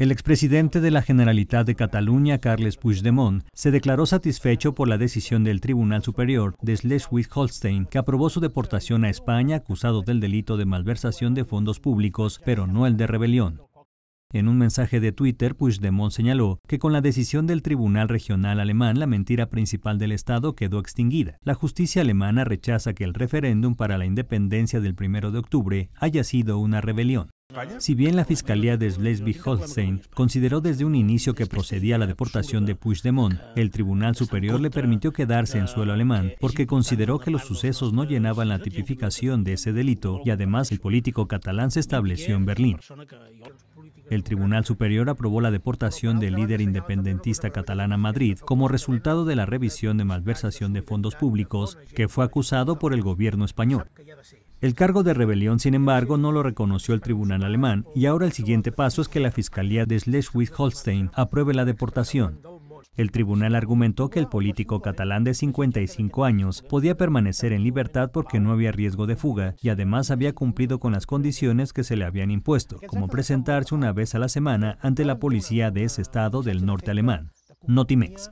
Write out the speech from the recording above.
El expresidente de la Generalitat de Cataluña, Carles Puigdemont, se declaró satisfecho por la decisión del Tribunal Superior de Schleswig-Holstein, que aprobó su deportación a España acusado del delito de malversación de fondos públicos, pero no el de rebelión. En un mensaje de Twitter, Puigdemont señaló que con la decisión del Tribunal Regional Alemán la mentira principal del Estado quedó extinguida. La justicia alemana rechaza que el referéndum para la independencia del 1 de octubre haya sido una rebelión. Si bien la fiscalía de Schleswig-Holstein consideró desde un inicio que procedía la deportación de Puigdemont, el Tribunal Superior le permitió quedarse en suelo alemán porque consideró que los sucesos no llenaban la tipificación de ese delito y además el político catalán se estableció en Berlín. El Tribunal Superior aprobó la deportación del líder independentista catalán a Madrid como resultado de la revisión de malversación de fondos públicos que fue acusado por el gobierno español. El cargo de rebelión, sin embargo, no lo reconoció el tribunal alemán y ahora el siguiente paso es que la Fiscalía de Schleswig-Holstein apruebe la deportación. El tribunal argumentó que el político catalán de 55 años podía permanecer en libertad porque no había riesgo de fuga y además había cumplido con las condiciones que se le habían impuesto, como presentarse una vez a la semana ante la policía de ese estado del norte alemán, Notimex.